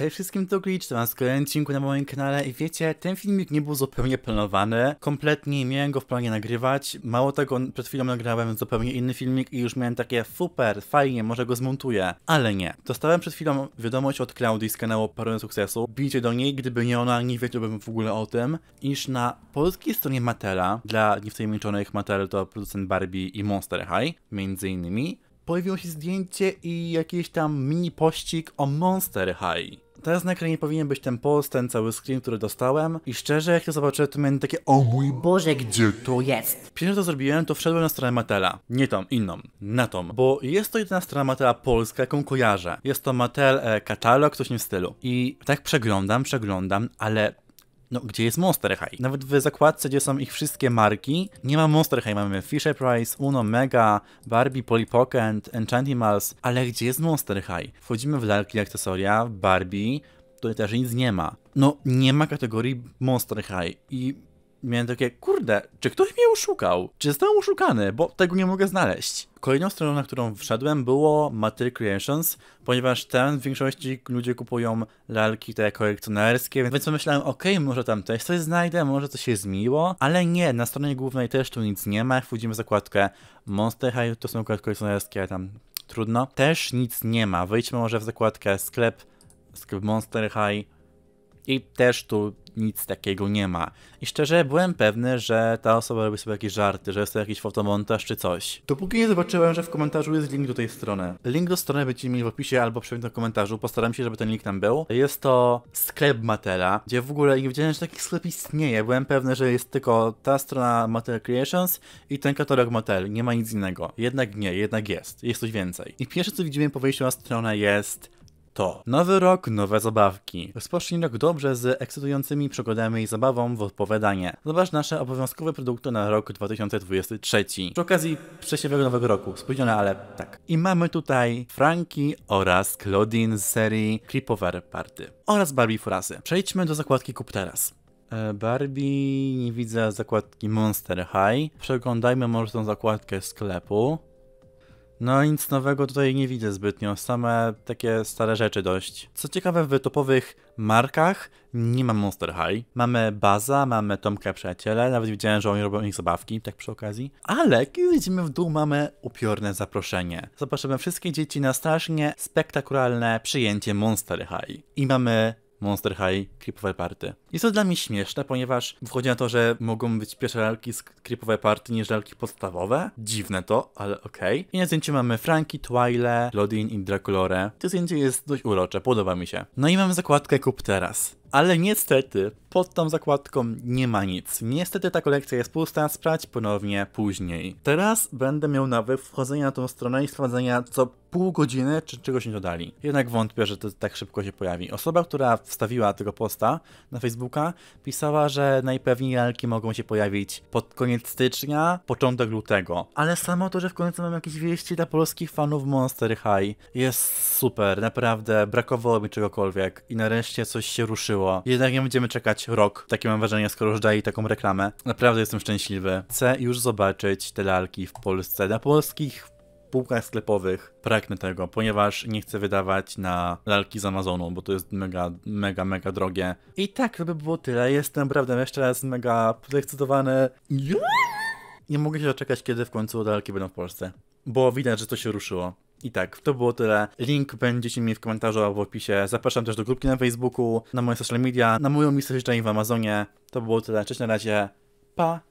Cześć wszystkim, to Glitch, to was kolejny odcinku na moim kanale i wiecie, ten filmik nie był zupełnie planowany, kompletnie nie miałem go w planie nagrywać, mało tego, przed chwilą nagrałem zupełnie inny filmik i już miałem takie super, fajnie, może go zmontuję, ale nie. Dostałem przed chwilą wiadomość od Klaudii z kanału Parę Sukcesu, bijcie do niej, gdyby nie ona, nie wiedziałbym w ogóle o tym, iż na polskiej stronie Matela, dla niewtajemniczonych Mattel to producent Barbie i Monster High, między innymi, pojawiło się zdjęcie i jakiś tam mini pościg o Monster High. Teraz na ekranie powinien być ten post, ten cały screen, który dostałem i szczerze jak to zobaczyłem, to miałem takie o mój Boże, gdzie to jest? Pierwsze to zrobiłem, to wszedłem na stronę Matela. Nie tą, inną. Na tą. Bo jest to jedyna strona Matela polska, jaką kojarzę. Jest to Matel e, katalog, coś w tym stylu. I tak przeglądam, przeglądam, ale no, gdzie jest Monster High? Nawet w zakładce, gdzie są ich wszystkie marki, nie ma Monster High. Mamy Fisher Price, Uno, Mega, Barbie, Polly Pocket, Enchantimals, ale gdzie jest Monster High? Wchodzimy w lalki akcesoria, Barbie, tutaj też nic nie ma. No, nie ma kategorii Monster High i miałem takie, kurde, czy ktoś mnie oszukał? Czy zostałem oszukany? Bo tego nie mogę znaleźć. Kolejną stroną, na którą wszedłem było Material Creations, ponieważ ten w większości ludzie kupują lalki te kolekcjonerskie, więc myślałem, okej, okay, może tam też coś znajdę, może coś się zmiło, ale nie, na stronie głównej też tu nic nie ma, jak wchodzimy w zakładkę Monster High, to są kolekcjonerskie, tam trudno, też nic nie ma, wejdźmy może w zakładkę sklep, sklep Monster High, i też tu nic takiego nie ma. I szczerze byłem pewny, że ta osoba robi sobie jakieś żarty, że jest to jakiś fotomontaż czy coś. Dopóki nie zobaczyłem, że w komentarzu jest link do tej strony. Link do strony będzie mi w opisie albo przy tym komentarzu, postaram się, żeby ten link tam był. Jest to sklep Matela, gdzie w ogóle nie wiedziałem, że taki sklep istnieje. Byłem pewny, że jest tylko ta strona Matel Creations i ten katalog Matel, nie ma nic innego. Jednak nie, jednak jest, jest coś więcej. I pierwsze co widzimy po wejściu na stronę jest to Nowy rok, nowe zabawki. Rozpocznij rok dobrze z ekscytującymi przygodami i zabawą w odpowiadanie. Zobacz nasze obowiązkowe produkty na rok 2023. Przy okazji przesiewego nowego roku, spóźnione, ale tak. I mamy tutaj Frankie oraz Claudine z serii Creepover Party oraz Barbie Furasy. Przejdźmy do zakładki Kup teraz. E, Barbie, nie widzę zakładki Monster High. Przeglądajmy może tą zakładkę sklepu. No nic nowego tutaj nie widzę zbytnio, same takie stare rzeczy dość. Co ciekawe w topowych markach nie ma Monster High. Mamy Baza, mamy Tomka Przyjaciele, nawet widziałem, że oni robią ich zabawki, tak przy okazji. Ale kiedy idziemy w dół mamy upiorne zaproszenie. Zapraszamy wszystkie dzieci na strasznie spektakularne przyjęcie Monster High. I mamy Monster High Creepowe Party. Jest to dla mnie śmieszne, ponieważ wchodzi na to, że mogą być pierwsze lalki skrypowe party niż lalki podstawowe. Dziwne to, ale okej. Okay. I na zdjęciu mamy Franki, Twile, Lodin i Draculore. To zdjęcie jest dość urocze, podoba mi się. No i mamy zakładkę Kup Teraz. Ale niestety pod tą zakładką nie ma nic. Niestety ta kolekcja jest pusta, sprawdź ponownie później. Teraz będę miał nawy wchodzenia na tą stronę i sprawdzenia co pół godziny, czy czegoś nie dodali. Jednak wątpię, że to tak szybko się pojawi. Osoba, która wstawiła tego posta na Facebooku Facebooka, pisała, że najpewniej lalki mogą się pojawić pod koniec stycznia, początek lutego. Ale samo to, że w końcu mam jakieś wieści dla polskich fanów Monster High jest super, naprawdę brakowało mi czegokolwiek i nareszcie coś się ruszyło. Jednak nie będziemy czekać rok, takie mam wrażenie, skoro już dali taką reklamę. Naprawdę jestem szczęśliwy. Chcę już zobaczyć te lalki w Polsce, na polskich półkach sklepowych. Pragnę tego, ponieważ nie chcę wydawać na lalki z Amazonu, bo to jest mega, mega, mega drogie. I tak by było tyle. Jestem naprawdę jeszcze raz mega podekscytowany. Nie mogę się doczekać, kiedy w końcu lalki będą w Polsce. Bo widać, że to się ruszyło. I tak, to było tyle. Link będziecie mi w komentarzu albo w opisie. Zapraszam też do grupki na Facebooku, na moje social media, na moją listę życzeń w Amazonie. To było tyle. Cześć na razie. Pa!